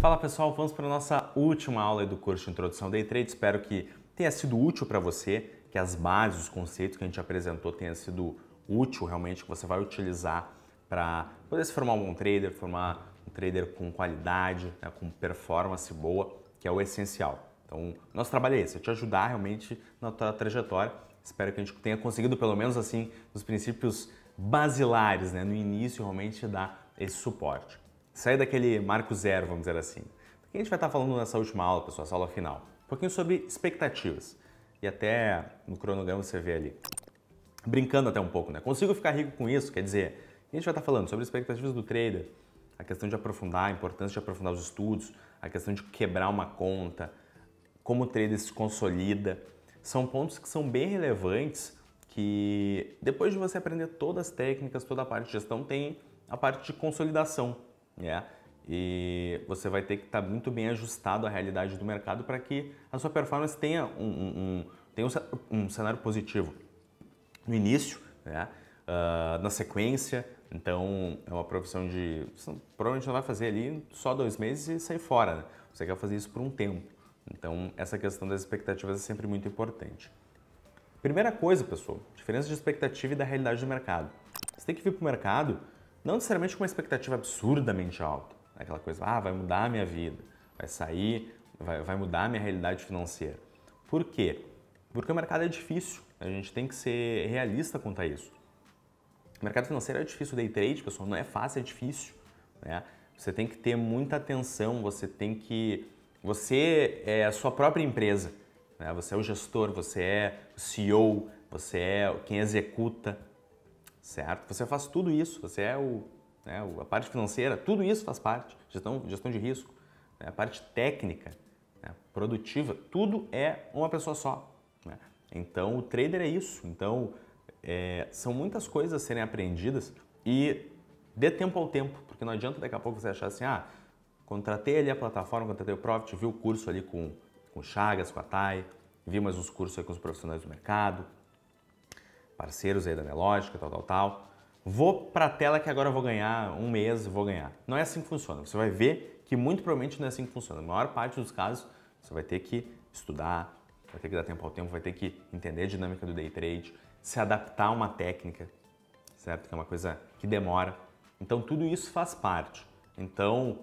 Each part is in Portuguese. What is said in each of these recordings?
Fala pessoal, vamos para a nossa última aula do curso de Introdução Day Trade. Espero que tenha sido útil para você, que as bases, os conceitos que a gente apresentou tenham sido útil realmente, que você vai utilizar para poder se formar um bom trader, formar um trader com qualidade, né, com performance boa, que é o essencial. Então, nosso trabalho é esse, é te ajudar realmente na tua trajetória. Espero que a gente tenha conseguido, pelo menos assim, nos princípios basilares, né? no início, realmente dar esse suporte sair daquele marco zero, vamos dizer assim. Porque a gente vai estar falando nessa última aula, pessoal, essa aula final, um pouquinho sobre expectativas. E até no cronograma você vê ali, brincando até um pouco, né? Consigo ficar rico com isso? Quer dizer, a gente vai estar falando sobre expectativas do trader, a questão de aprofundar, a importância de aprofundar os estudos, a questão de quebrar uma conta, como o trader se consolida. São pontos que são bem relevantes que depois de você aprender todas as técnicas, toda a parte de gestão, tem a parte de consolidação né? E você vai ter que estar tá muito bem ajustado à realidade do mercado para que a sua performance tenha um, um, um tenha um, cenário positivo no início, né? Uh, na sequência. Então, é uma profissão de. Você provavelmente não vai fazer ali só dois meses e sair fora. Né? Você quer fazer isso por um tempo. Então, essa questão das expectativas é sempre muito importante. Primeira coisa, pessoal, diferença de expectativa e da realidade do mercado. Você tem que vir para o mercado não necessariamente com uma expectativa absurdamente alta, né, aquela coisa, ah, vai mudar a minha vida, vai sair, vai, vai mudar a minha realidade financeira. Por quê? Porque o mercado é difícil, a gente tem que ser realista quanto a isso. O mercado financeiro é difícil, day trade, pessoal, não é fácil, é difícil. Né? Você tem que ter muita atenção, você tem que. Você é a sua própria empresa, né? você é o gestor, você é o CEO, você é quem executa, certo? Você faz tudo isso, você é o, né, a parte financeira, tudo isso faz parte, gestão, gestão de risco, né, a parte técnica, né, produtiva, tudo é uma pessoa só. Né. Então, o trader é isso. Então, é, são muitas coisas a serem aprendidas e dê tempo ao tempo, porque não adianta daqui a pouco você achar assim, ah, contratei ali a plataforma, contratei o Profit, vi o curso ali com, com o Chagas, com a TAI, vi mais uns cursos aí com os profissionais do mercado, parceiros aí da lógica, tal, tal, tal. Vou para a tela que agora vou ganhar um mês, vou ganhar. Não é assim que funciona. Você vai ver que muito provavelmente não é assim que funciona. Na maior parte dos casos, você vai ter que estudar, vai ter que dar tempo ao tempo, vai ter que entender a dinâmica do day trade, se adaptar a uma técnica, certo? Que é uma coisa que demora. Então tudo isso faz parte. Então,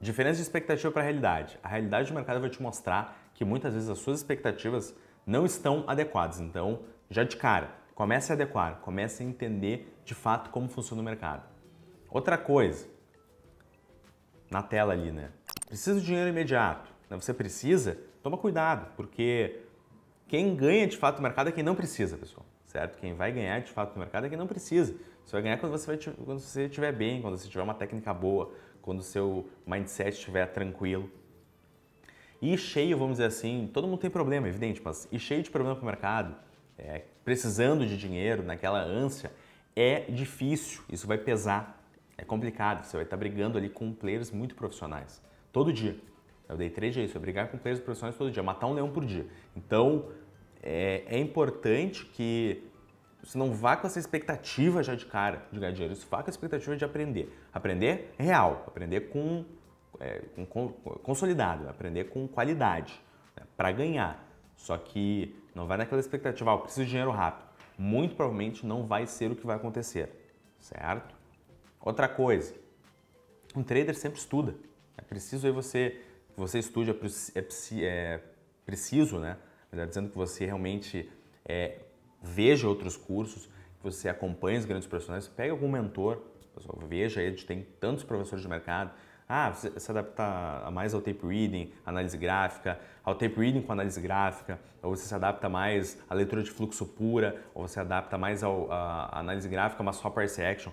diferença de expectativa para a realidade. A realidade do mercado vai te mostrar que muitas vezes as suas expectativas não estão adequadas. Então, já de cara. Comece a adequar, comece a entender de fato como funciona o mercado. Outra coisa, na tela ali, né? Precisa de dinheiro imediato. Né? Você precisa? Toma cuidado, porque quem ganha de fato no mercado é quem não precisa, pessoal. Certo? Quem vai ganhar de fato no mercado é quem não precisa. Você vai ganhar quando você, vai, quando você estiver bem, quando você tiver uma técnica boa, quando o seu mindset estiver tranquilo. E cheio, vamos dizer assim, todo mundo tem problema, é evidente, mas e cheio de problema para o mercado, é, precisando de dinheiro, naquela ânsia, é difícil, isso vai pesar, é complicado, você vai estar brigando ali com players muito profissionais, todo dia. Eu dei três dias, eu é brigar com players profissionais todo dia, matar um leão por dia. Então, é, é importante que você não vá com essa expectativa já de cara de ganhar dinheiro, você vá com a expectativa de aprender. Aprender real, aprender com, é, com, com consolidado, aprender com qualidade, né, para ganhar. Só que não vai naquela expectativa, ah, eu preciso de dinheiro rápido. Muito provavelmente não vai ser o que vai acontecer, certo? Outra coisa, um trader sempre estuda. É preciso aí você, você estude, é, é, é preciso, né? Melhor dizendo que você realmente é, veja outros cursos, que você acompanhe os grandes profissionais, pegue algum mentor, pessoal, veja ele, tem tantos professores de mercado, ah, você se adapta mais ao tape reading, análise gráfica, ao tape reading com análise gráfica, ou você se adapta mais à leitura de fluxo pura, ou você adapta mais ao, à análise gráfica, mas só parse action.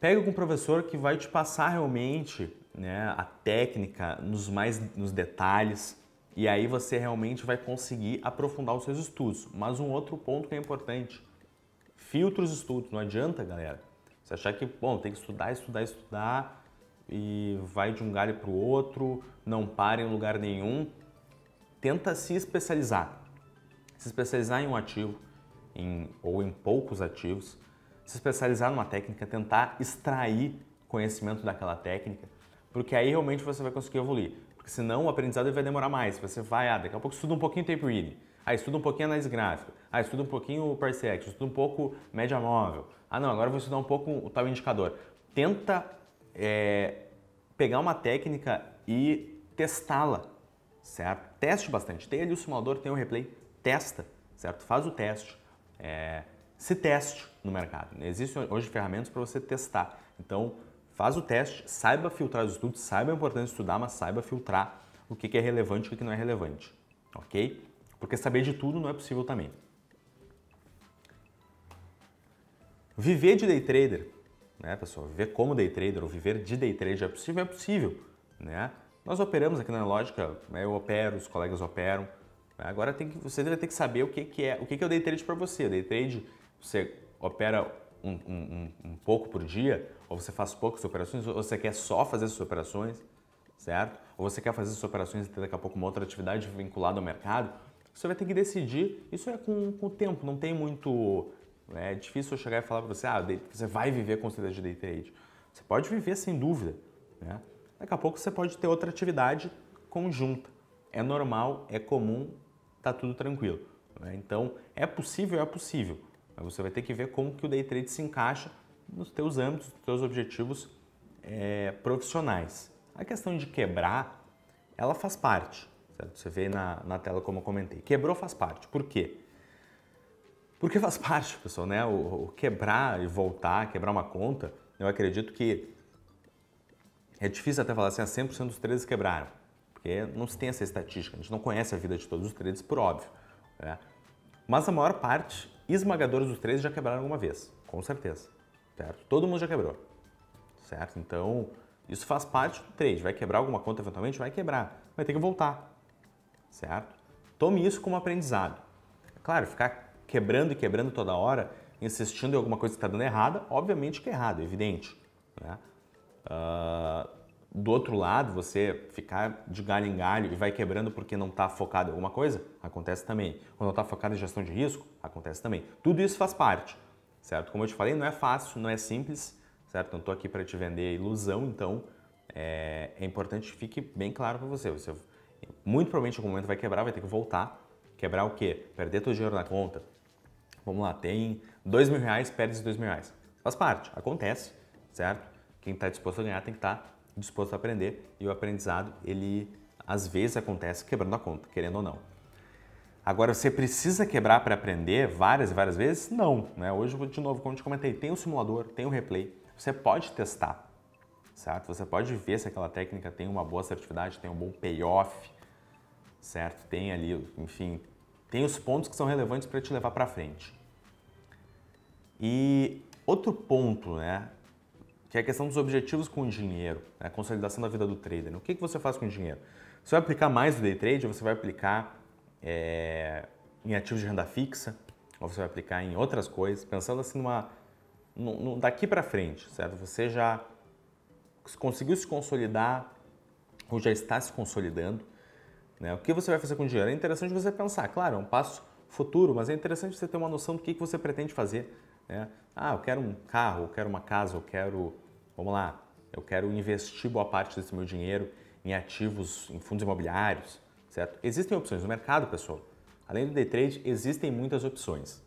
Pega algum professor que vai te passar realmente né, a técnica nos mais nos detalhes, e aí você realmente vai conseguir aprofundar os seus estudos. Mas um outro ponto que é importante, filtra os estudos, não adianta, galera. Você achar que, bom, tem que estudar, estudar, estudar, e vai de um galho para o outro, não para em lugar nenhum. Tenta se especializar. Se especializar em um ativo em, ou em poucos ativos, se especializar numa técnica, tentar extrair conhecimento daquela técnica, porque aí realmente você vai conseguir evoluir. Porque senão o aprendizado vai demorar mais. Você vai, ah, daqui a pouco estuda um pouquinho tape reading, ah, estuda um pouquinho análise gráfica, ah, estuda um pouquinho o parsec, estuda um pouco média móvel, ah, não, agora vou estudar um pouco o tal indicador. Tenta é, pegar uma técnica e testá-la, certo? Teste bastante. Tem ali o simulador, tem o replay, testa, certo? Faz o teste. É, se teste no mercado. Existem hoje ferramentas para você testar. Então, faz o teste, saiba filtrar os estudos, saiba a é importância de estudar, mas saiba filtrar o que, é relevante e o que não é relevante, ok? Porque saber de tudo não é possível também. Viver de day trader né, pessoal? Viver como day trader ou viver de day trader é possível? É possível, né? Nós operamos aqui na lógica, né? eu opero, os colegas operam. Né? Agora tem que, você deve ter que saber o que, que é, o que, que é o day trade para você. Day trade, você opera um, um, um, pouco por dia, ou você faz poucas operações, ou você quer só fazer essas operações, certo? Ou você quer fazer essas operações e ter daqui a pouco uma outra atividade vinculada ao mercado. Você vai ter que decidir, isso é com, com o tempo, não tem muito né? É difícil eu chegar e falar para você, ah, você vai viver com certeza de day trade. Você pode viver sem dúvida. Né? Daqui a pouco você pode ter outra atividade conjunta. É normal, é comum, tá tudo tranquilo. Né? Então, é possível, é possível. Mas você vai ter que ver como que o day trade se encaixa nos teus âmbitos, nos teus objetivos é, profissionais. A questão de quebrar, ela faz parte. Certo? Você vê na, na tela como eu comentei. Quebrou faz parte. Por quê? Porque faz parte, pessoal, né? O, o quebrar e voltar, quebrar uma conta, eu acredito que é difícil até falar assim, ah, 100% dos traders quebraram. Porque não se tem essa estatística, a gente não conhece a vida de todos os traders, por óbvio. Né? Mas a maior parte, esmagadores dos traders já quebraram alguma vez, com certeza. Certo? Todo mundo já quebrou. Certo? Então, isso faz parte do trade. Vai quebrar alguma conta eventualmente? Vai quebrar. Vai ter que voltar. Certo? Tome isso como aprendizado. É claro, ficar quebrando e quebrando toda hora, insistindo em alguma coisa que está dando errada, obviamente que é errado, é evidente. Né? Uh, do outro lado, você ficar de galho em galho e vai quebrando porque não está focado em alguma coisa, acontece também. Quando não está focado em gestão de risco, acontece também. Tudo isso faz parte, certo? Como eu te falei, não é fácil, não é simples, certo? Não estou aqui para te vender ilusão, então é, é, importante que fique bem claro para você. Você muito provavelmente em algum momento vai quebrar, vai ter que voltar. Quebrar o quê? Perder o dinheiro na conta, Vamos lá, tem dois mil reais, perde esses dois mil reais. Faz parte, acontece, certo? Quem está disposto a ganhar tem que estar tá disposto a aprender e o aprendizado, ele às vezes acontece quebrando a conta, querendo ou não. Agora, você precisa quebrar para aprender várias e várias vezes? Não. Né? Hoje, de novo, como eu te comentei, tem o simulador, tem o replay, você pode testar, certo? Você pode ver se aquela técnica tem uma boa assertividade, tem um bom payoff, certo? Tem ali, enfim, tem os pontos que são relevantes para te levar para frente. E outro ponto, né, que é a questão dos objetivos com o dinheiro, né, a consolidação da vida do trader. O que, que você faz com o dinheiro? Você vai aplicar mais do day trade, ou você vai aplicar é, em ativos de renda fixa, ou você vai aplicar em outras coisas, pensando assim numa, no, no, daqui para frente, certo? Você já conseguiu se consolidar ou já está se consolidando, né? O que você vai fazer com o dinheiro? É interessante você pensar, claro, é um passo futuro, mas é interessante você ter uma noção do que, que você pretende fazer. Né? Ah, eu quero um carro, eu quero uma casa, eu quero, vamos lá, eu quero investir boa parte desse meu dinheiro em ativos, em fundos imobiliários, certo? Existem opções no mercado, pessoal. Além do day trade, existem muitas opções,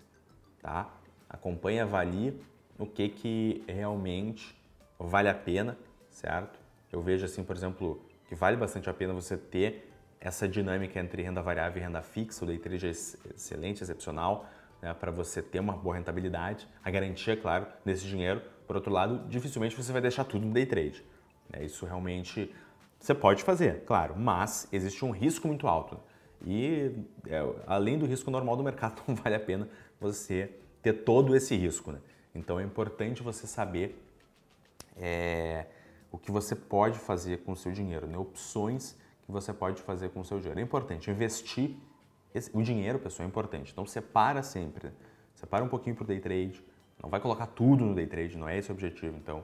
tá? Acompanhe, avalie o que, que realmente vale a pena, certo? Eu vejo assim, por exemplo, que vale bastante a pena você ter essa dinâmica entre renda variável e renda fixa, o day trade é excelente, excepcional, né, para você ter uma boa rentabilidade, a garantia, é claro, desse dinheiro. Por outro lado, dificilmente você vai deixar tudo no day trade. Né, isso realmente você pode fazer, claro, mas existe um risco muito alto. E é, além do risco normal do mercado, não vale a pena você ter todo esse risco. Né? Então é importante você saber é, o que você pode fazer com o seu dinheiro, né? opções que você pode fazer com o seu dinheiro. É importante investir esse, o dinheiro, pessoal, é importante. Então separa sempre, né? separa um pouquinho para o day trade. Não vai colocar tudo no day trade, não é esse o objetivo. Então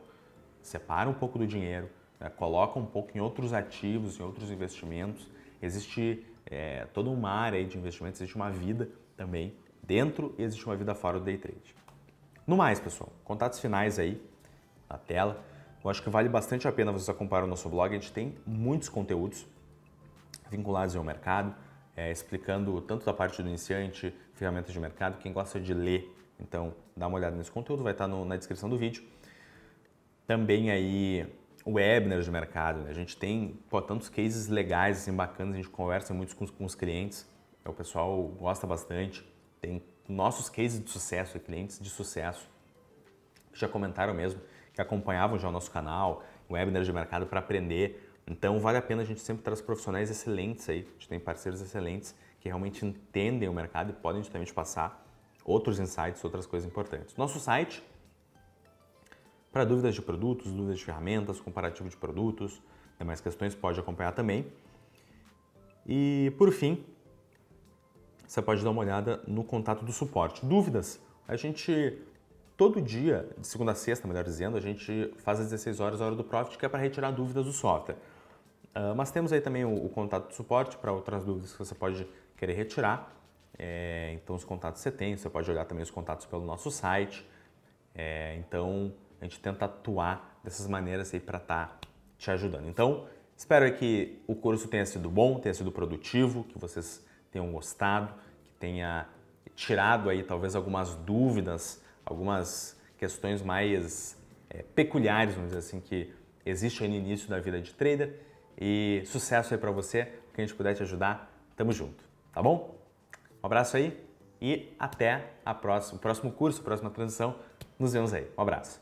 separa um pouco do dinheiro, né? coloca um pouco em outros ativos, em outros investimentos. Existe é, toda uma área de investimentos, existe uma vida também dentro e existe uma vida fora do day trade. No mais, pessoal, contatos finais aí na tela. Eu acho que vale bastante a pena vocês acompanhar o nosso blog. A gente tem muitos conteúdos vinculados ao mercado, é, explicando tanto da parte do iniciante, ferramentas de mercado, quem gosta de ler, então dá uma olhada nesse conteúdo, vai estar no, na descrição do vídeo. Também aí webinars de mercado, né? a gente tem pô, tantos cases legais, assim, bacanas, a gente conversa muito com, com os clientes, né? o pessoal gosta bastante, tem nossos cases de sucesso, clientes de sucesso, que já comentaram mesmo, que acompanhavam já o nosso canal, webinars de mercado para aprender então vale a pena a gente sempre trazer profissionais excelentes aí, a gente tem parceiros excelentes que realmente entendem o mercado e podem justamente passar outros insights, outras coisas importantes. Nosso site para dúvidas de produtos, dúvidas de ferramentas, comparativo de produtos, demais questões pode acompanhar também. E por fim, você pode dar uma olhada no contato do suporte. Dúvidas? A gente todo dia, de segunda a sexta, melhor dizendo, a gente faz às 16 horas a hora do Profit, que é para retirar dúvidas do software. Uh, mas temos aí também o, o contato de suporte para outras dúvidas que você pode querer retirar. É, então, os contatos você tem, você pode olhar também os contatos pelo nosso site. É, então, a gente tenta atuar dessas maneiras aí para estar tá te ajudando. Então, espero que o curso tenha sido bom, tenha sido produtivo, que vocês tenham gostado, que tenha tirado aí talvez algumas dúvidas, algumas questões mais é, peculiares, vamos dizer assim, que existe aí no início da vida de trader e sucesso aí para você, o que a gente puder te ajudar, tamo junto, tá bom? Um abraço aí e até a próxima, o próximo curso, a próxima transição. Nos vemos aí. Um abraço.